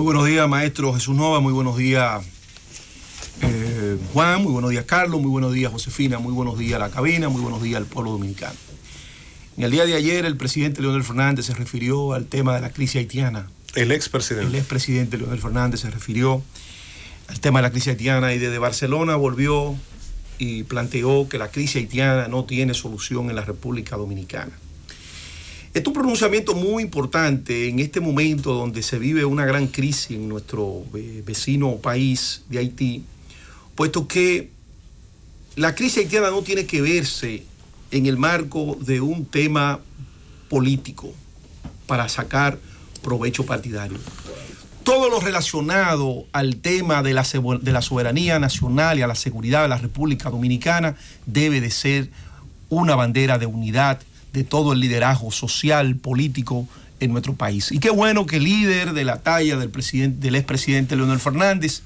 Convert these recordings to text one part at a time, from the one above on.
Muy buenos días, maestro Jesús Nova. Muy buenos días, eh, Juan. Muy buenos días, Carlos. Muy buenos días, Josefina. Muy buenos días, la cabina. Muy buenos días al pueblo dominicano. En el día de ayer, el presidente Leonel Fernández se refirió al tema de la crisis haitiana. El expresidente. El expresidente Leonel Fernández se refirió al tema de la crisis haitiana y desde Barcelona volvió y planteó que la crisis haitiana no tiene solución en la República Dominicana. Es un pronunciamiento muy importante en este momento donde se vive una gran crisis en nuestro eh, vecino país de Haití, puesto que la crisis haitiana no tiene que verse en el marco de un tema político para sacar provecho partidario. Todo lo relacionado al tema de la, de la soberanía nacional y a la seguridad de la República Dominicana debe de ser una bandera de unidad de todo el liderazgo social, político en nuestro país. Y qué bueno que el líder de la talla del, presidente, expresidente Leonel Fernández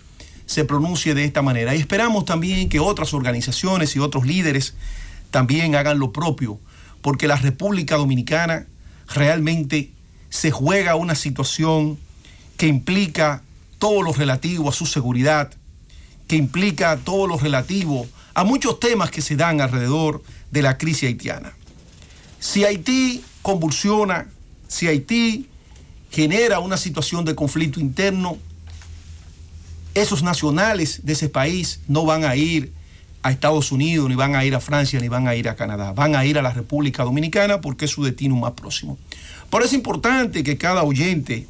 se pronuncie de esta manera. Y esperamos también que otras organizaciones y otros líderes también hagan lo propio, porque la República Dominicana realmente se juega una situación que implica todo lo relativo a su seguridad, que implica todo lo relativo a muchos temas que se dan alrededor de la crisis haitiana. Si Haití convulsiona, si Haití genera una situación de conflicto interno, esos nacionales de ese país no van a ir a Estados Unidos, ni van a ir a Francia, ni van a ir a Canadá, van a ir a la República Dominicana porque es su destino más próximo. Por eso es importante que cada oyente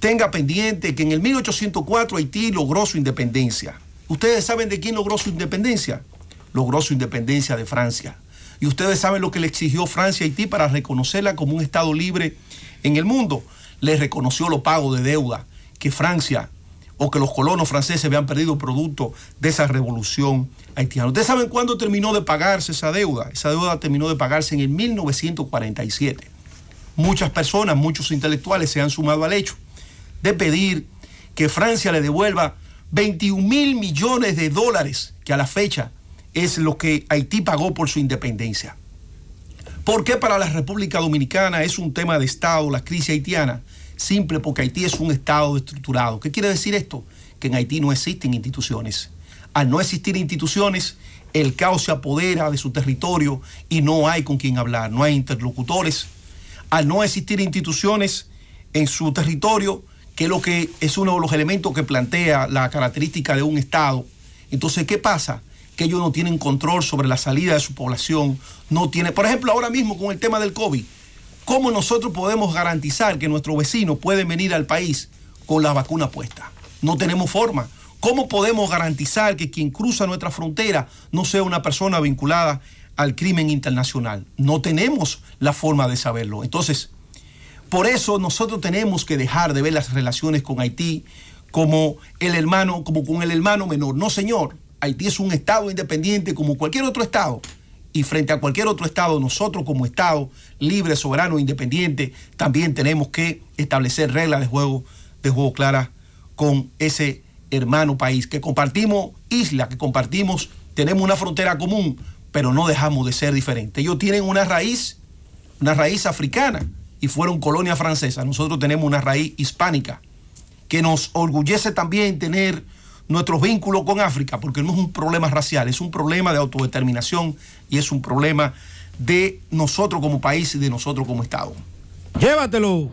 tenga pendiente que en el 1804 Haití logró su independencia. Ustedes saben de quién logró su independencia. Logró su independencia de Francia. Y ustedes saben lo que le exigió Francia a Haití para reconocerla como un Estado libre en el mundo. Le reconoció los pagos de deuda que Francia o que los colonos franceses habían perdido producto de esa revolución haitiana. ¿Ustedes saben cuándo terminó de pagarse esa deuda? Esa deuda terminó de pagarse en el 1947. Muchas personas, muchos intelectuales se han sumado al hecho de pedir que Francia le devuelva 21 mil millones de dólares que a la fecha es lo que Haití pagó por su independencia. ¿Por qué para la República Dominicana es un tema de Estado la crisis haitiana? Simple, porque Haití es un Estado estructurado. ¿Qué quiere decir esto? Que en Haití no existen instituciones. Al no existir instituciones, el caos se apodera de su territorio y no hay con quien hablar, no hay interlocutores. Al no existir instituciones en su territorio, que lo que es uno de los elementos que plantea la característica de un Estado. Entonces, ¿qué pasa? que ellos no tienen control sobre la salida de su población, no tiene, por ejemplo, ahora mismo con el tema del COVID, ¿cómo nosotros podemos garantizar que nuestros vecinos pueden venir al país con la vacuna puesta? No tenemos forma. ¿Cómo podemos garantizar que quien cruza nuestra frontera no sea una persona vinculada al crimen internacional? No tenemos la forma de saberlo. Entonces, por eso nosotros tenemos que dejar de ver las relaciones con Haití como el hermano, como con el hermano menor. No, señor. Haití es un Estado independiente como cualquier otro Estado. Y frente a cualquier otro Estado, nosotros como Estado libre, soberano, independiente, también tenemos que establecer reglas de juego, de juego claras con ese hermano país, que compartimos isla, que compartimos, tenemos una frontera común, pero no dejamos de ser diferentes. Ellos tienen una raíz, una raíz africana, y fueron colonia francesa. Nosotros tenemos una raíz hispánica, que nos orgullece también tener nuestro vínculo con África, porque no es un problema racial, es un problema de autodeterminación y es un problema de nosotros como país y de nosotros como Estado. Llévatelo.